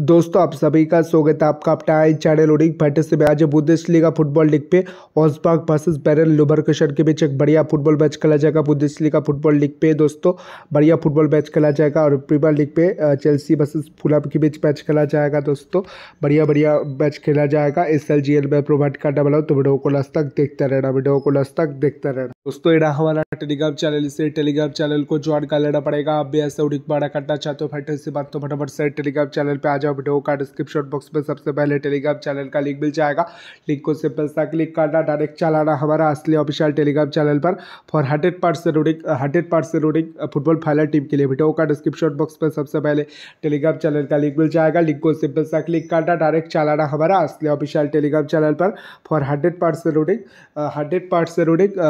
दोस्तों आप सभी का स्वागत है आपका अपना चैनल उडिंग फैंटेसी से आज बुद्धिस्ट लीगा फुटबॉल लीग पे ऑसबाग वर्सेज बैरन कशर के बीच एक बढ़िया फुटबॉल मैच खेला जाएगा बुद्धिस्ट लीगा फुटबॉल लीग पे दोस्तों बढ़िया फुटबॉल मैच खेला जाएगा और प्रीमियर लीग पे चेल्सी वर्सेज फुलम के बीच मैच खेला जाएगा दोस्तों बढ़िया बढ़िया मैच खेला जाएगा एस एल जी एल में प्रोवाइड करने वाला हूँ तो वीडियो को लास्ट तक देखते रहना वीडियो को लास्ट तक देखते रहना दोस्तों इना हमारा टेलीग्राम चैनल से टेलीग्राम चैनल को ज्वाइन कर लेना पड़ेगा आप भी ऐसे उड़ी बड़ा करना चाहते हो से बात तो फटाफट से टेलीग्राम चैनल पर आज जाओ वीडियो का डिस्क्रिप्शन बॉक्स में सबसे पहले टेलीग्राम चैनल का लिंक मिल जाएगा लिंक को सिंपल सा क्लिक करना डायरेक्ट चलाना हमारा असली ऑफिशियल टेलीग्राम चैनल पर फॉर हंड्रेड परसेंट रूडिंग हंड्रेड परसेंट रूडिंग फुटबॉल फाइनल टीम के लिए वीडियो का डिस्क्रिप्शन बॉक्स में सबसे पहले टेलीग्राम चैनल का लिंक मिल जाएगा लिंक को सिंपल सा क्लिक करना डायरेक्ट चलाना हमारा असली ऑफिशियल टेलीग्राम चैनल पर फॉर हंड्रेड परसेंट रूडिंग हंड्रेड परसेंट रूडिंग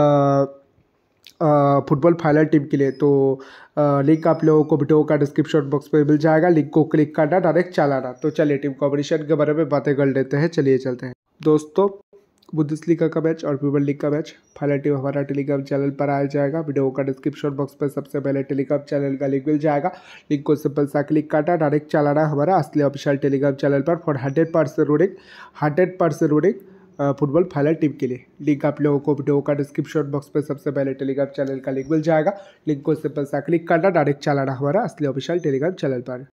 फुटबॉल फाइनल टीम के लिए तो लिंक आप लोगों को वीडियो का डिस्क्रिप्शन बॉक्स में मिल जाएगा लिंक को क्लिक करना डायरेक्ट चलाना तो चलिए टीम कॉम्बिनेशन के बारे में बातें कर लेते हैं चलिए चलते हैं दोस्तों बुद्धिस्ट लीग का मैच और पीपल लीग का मैच फाइनल टीम हमारा टेलीग्राम चैनल पर आया जाएगा वीडियो का डिस्क्रिप्शन बॉक्स पर सबसे पहले टेलीग्राम चैनल का लिंक मिल जाएगा लिंक को सिंपल सा क्लिक करना डायरेक्ट चलाना हमारा असली ऑफिशियल टेलीग्राम चैनल पर फॉर हंड्रेड परसेंट रूडिंग हंड्रेड परसेंट रूडिंग फुटबॉल फाइनल टीम के लिए लिंक आप लोगों को वीडियो का डिस्क्रिप्शन बॉक्स पर सबसे पहले टेलीग्राम चैनल का लिंक मिल जाएगा लिंक को सिंपल सा क्लिक करना डायरेक्ट चलाना हमारा असली ऑफिशियल टेलीग्राम चैनल पर